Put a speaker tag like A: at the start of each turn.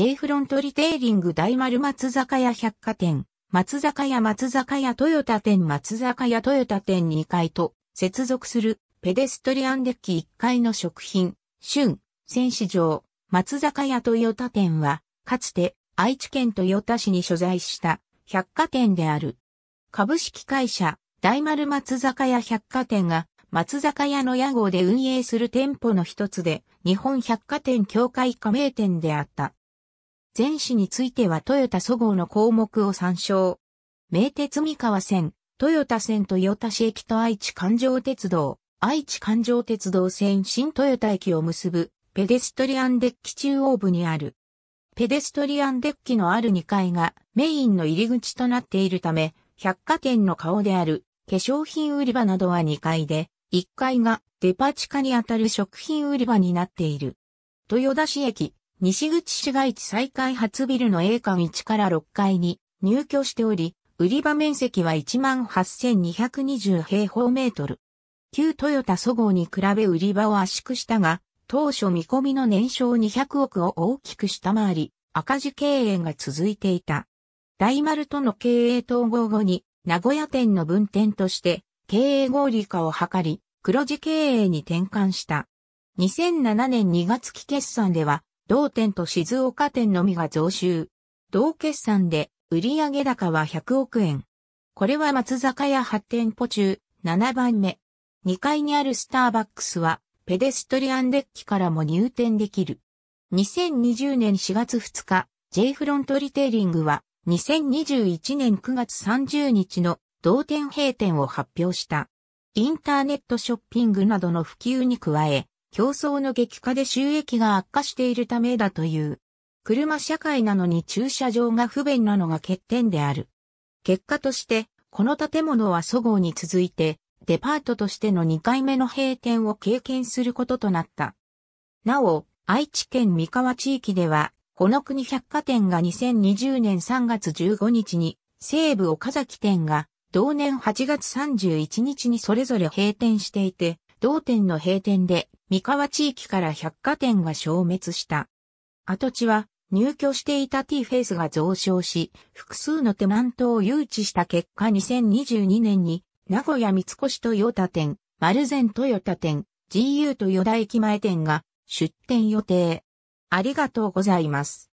A: J フロントリテイリング大丸松坂屋百貨店、松坂屋松坂屋トヨタ店松坂屋トヨタ店2階と接続するペデストリアンデッキ1階の食品、春、戦士場、松坂屋トヨタ店は、かつて愛知県豊田市に所在した百貨店である。株式会社、大丸松坂屋百貨店が松坂屋の屋号で運営する店舗の一つで、日本百貨店協会加盟店であった。全市についてはトヨタ祖うの項目を参照。名鉄三河線、豊田線豊田市駅と愛知環状鉄道、愛知環状鉄道線新豊田駅を結ぶペデストリアンデッキ中央部にある。ペデストリアンデッキのある2階がメインの入り口となっているため、百貨店の顔である化粧品売り場などは2階で、1階がデパ地下にあたる食品売り場になっている。豊田市駅、西口市街地再開発ビルの A 館1から6階に入居しており、売り場面積は18,220平方メートル。旧トヨタ祖ごに比べ売り場を圧縮したが、当初見込みの年商200億を大きく下回り、赤字経営が続いていた。大丸との経営統合後に、名古屋店の分店として、経営合理化を図り、黒字経営に転換した。2007年2月期決算では、同店と静岡店のみが増収。同決算で売上高は100億円。これは松坂屋8店舗中7番目。2階にあるスターバックスはペデストリアンデッキからも入店できる。2020年4月2日、J フロントリテイリングは2021年9月30日の同店閉店を発表した。インターネットショッピングなどの普及に加え、競争の激化で収益が悪化しているためだという。車社会なのに駐車場が不便なのが欠点である。結果として、この建物は祖号に続いて、デパートとしての2回目の閉店を経験することとなった。なお、愛知県三河地域では、この国百貨店が2020年3月15日に、西部岡崎店が同年8月31日にそれぞれ閉店していて、同店の閉店で三河地域から百貨店が消滅した。跡地は入居していた T フェイスが増床し、複数のテナントを誘致した結果2022年に名古屋三越トヨタ店、丸善トヨタ店、GU と与田駅前店が出店予定。ありがとうございます。